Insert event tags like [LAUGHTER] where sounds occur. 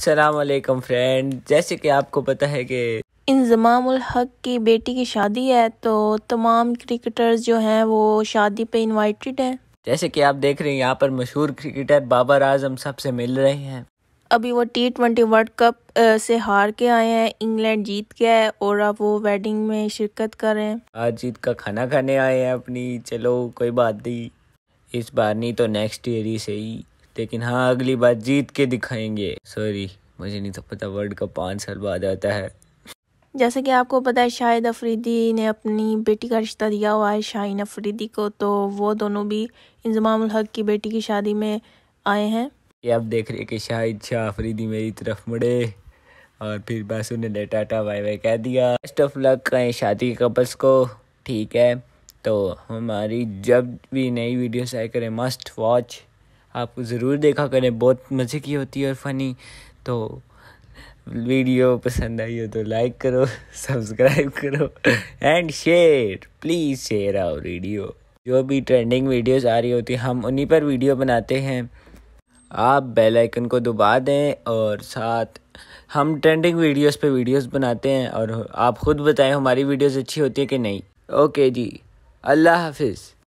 सलामकम friend जैसे कि आपको पता है कि इंजमाम हक की बेटी की शादी है तो तमाम क्रिकेटर्स जो हैं वो शादी पे इनवाइटेड हैं जैसे कि आप देख रहे हैं यहाँ पर मशहूर क्रिकेटर बाबर आजम सबसे मिल रहे हैं अभी वो टी ट्वेंटी वर्ल्ड कप से हार के आए हैं इंग्लैंड जीत गया है और अब वो वेडिंग में शिरकत कर रहे हैं आज जीत का खाना खाने आए हैं अपनी चलो कोई बात नहीं इस बार नहीं तो नेक्स्ट ईयर ही सही लेकिन हाँ अगली बार जीत के दिखाएंगे सॉरी मुझे नहीं तो पता वर्ल्ड कप पाँच साल बाद आता है जैसे कि आपको पता है शाहिद अफरीदी ने अपनी बेटी का रिश्ता दिया हुआ है शाहिन अफरीदी को तो वो दोनों भी इंजमाम हक की बेटी की शादी में आए हैं ये आप देख रहे हैं कि शाहिद शाह अफरीदी मेरी तरफ मुड़े और फिर बस उन्हें टाटा बाय बाय कह दिया बेस्ट ऑफ लक कहें शादी कपल्स को ठीक है तो हमारी जब भी नई वीडियोस आए करें मस्ट वॉच आप ज़रूर देखा करें बहुत मज़े की होती है और फनी तो वीडियो पसंद आई हो तो लाइक करो सब्सक्राइब [LAUGHS] करो and share please share our video जो भी ट्रेंडिंग वीडियोस आ रही होती हम उन्हीं पर वीडियो बनाते हैं आप बेल आइकन को दबा दें और साथ हम ट्रेंडिंग वीडियोस पे वीडियोस बनाते हैं और आप ख़ुद बताएं हमारी वीडियोस अच्छी होती है कि नहीं ओके जी अल्लाह हाफिज़